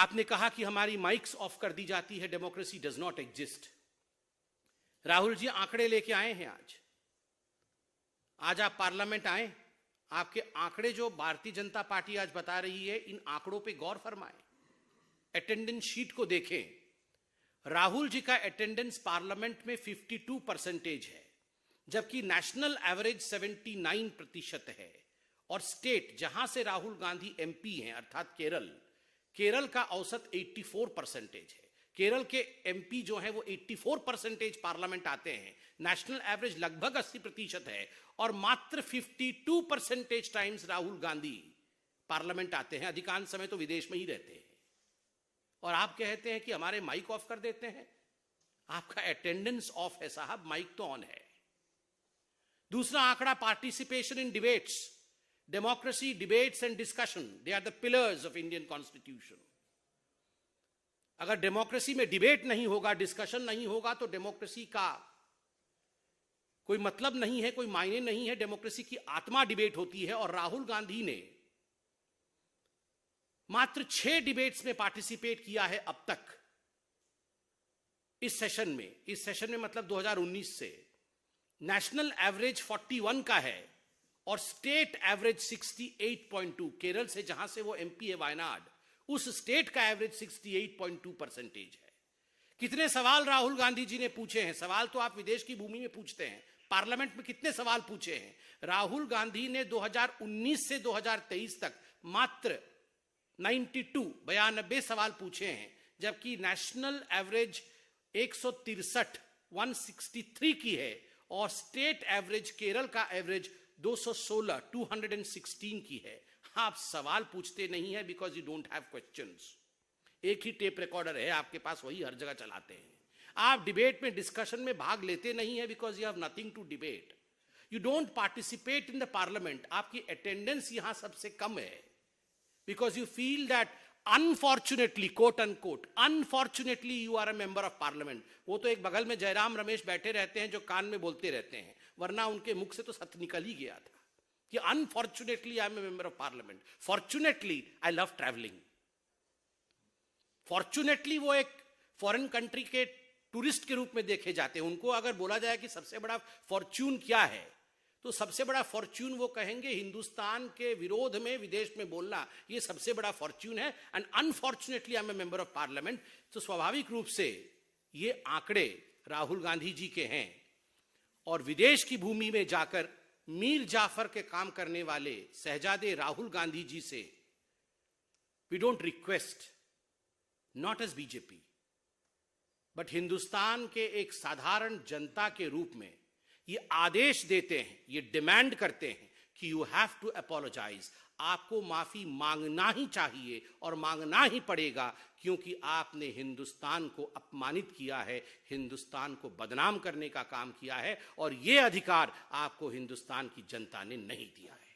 आपने कहा कि हमारी माइक्स ऑफ कर दी जाती है democracy does not exist Rahul ji आंकड़े लेके आए हैं आज आज आप पार्लियामेंट आए आपके आंकड़े जो भारतीय जनता पार्टी आज बता रही है इन आंकड़ों पे गौर फरमाए अटेंडेंस शीट को देखें राहुल जी का अटेंडेंस पार्लियामेंट में 52 परसेंटेज है जबकि नेशनल एवरेज 79 प्रतिशत है और स्टेट जहां से राहुल गांधी एमपी हैं अर्थात केरल केरल का औसत 84 परसेंटेज है केरल के एमपी जो है वो 84 परसेंटेज पार्लियामेंट आते हैं नेशनल एवरेज लगभग 80 प्रतिशत है और मात्र 52 percentage times Rahul Gandhi parliament आते हैं अधिकांश समय तो विदेश में ही रहते हैं और आप कहते हैं कि हमारे माइक ऑफ कर देते हैं आपका अटेंडेंस ऑफ है साहब माइक तो ऑन है दूसरा आंकड़ा participation in debates democracy, debates and discussion. They are the pillars of Indian constitution. अगर डेमोक्रेसी में डिबेट नहीं होगा डिस्कशन नहीं होगा तो डेमोक्रेसी का कोई मतलब नहीं है कोई मायने नहीं है डेमोक्रेसी की आत्मा डिबेट होती है और राहुल गांधी ने मात्र छह डिबेट्स में पार्टिसिपेट किया है अब तक इस सेशन में इस सेशन में मतलब 2019 से नेशनल एवरेज 41 का है और स्टेट एवरेज 68.2 केरल से जहां से वो एमपी है वायनाड उस स्टेट का एवरेज 68.2 परसेंटेज है कितने सवाल राहुल गांधी जी ने पूछे हैं सवाल तो आप विदेश की भूमि में पूछते हैं पार्लियामेंट में कितने सवाल पूछे हैं राहुल गांधी ने 2019 से 2023 तक मात्र 92 बयानबे सवाल पूछे हैं जबकि नेशनल एवरेज एक सौ की है और स्टेट एवरेज केरल का एवरेज 216 216 की है आप सवाल पूछते नहीं है because you don't have question एक ही टेप रिकॉर्डर है आपके पास वही हर जगह चलाते हैं आप डिबेट में डिस्कशन में भाग लेते नहीं है because you have nothing to debate you don't participate in the parliament आपकी अटेंडेंस यहां सबसे कम है because you feel that unfortunately quote un unquote unfortunately you are a member of parliament वो तो एक बगल में जयराम रमेश बैठे रहते हैं जो कान में बोलते रहते हैं वरना उनके मुख से तो सत्य निकल ही गया था कि unfortunately I am member of parliament fortunately I love travelling fortunately वो एक फॉरेन कंट्री के टूरिस्ट के रूप में देखे जाते हैं उनको अगर बोला जाए कि सबसे बड़ा फॉर्च्यून क्या है तो सबसे बड़ा फॉर्च्यून वो कहेंगे हिंदुस्तान के विरोध में विदेश में बोलना ये सबसे बड़ा फॉर्च्यून है and unfortunately I am member of parliament तो स्वाभाविक रूप से ये आंकड़े राहुल गांधी जी के हैं और विदेश की भूमि में जाकर मीर जाफर के काम करने वाले सहजादे राहुल गांधी जी से we don't request not as BJP but Hindustan के एक साधारण जनता के रूप में ये आदेश देते हैं ये डिमांड करते हैं कि यू हैव टू अपोलोजाइज आपको माफी मांगना ही चाहिए और मांगना ही पड़ेगा क्योंकि आपने हिंदुस्तान को अपमानित किया है हिंदुस्तान को बदनाम करने का काम किया है और ये अधिकार आपको हिंदुस्तान की जनता ने नहीं दिया है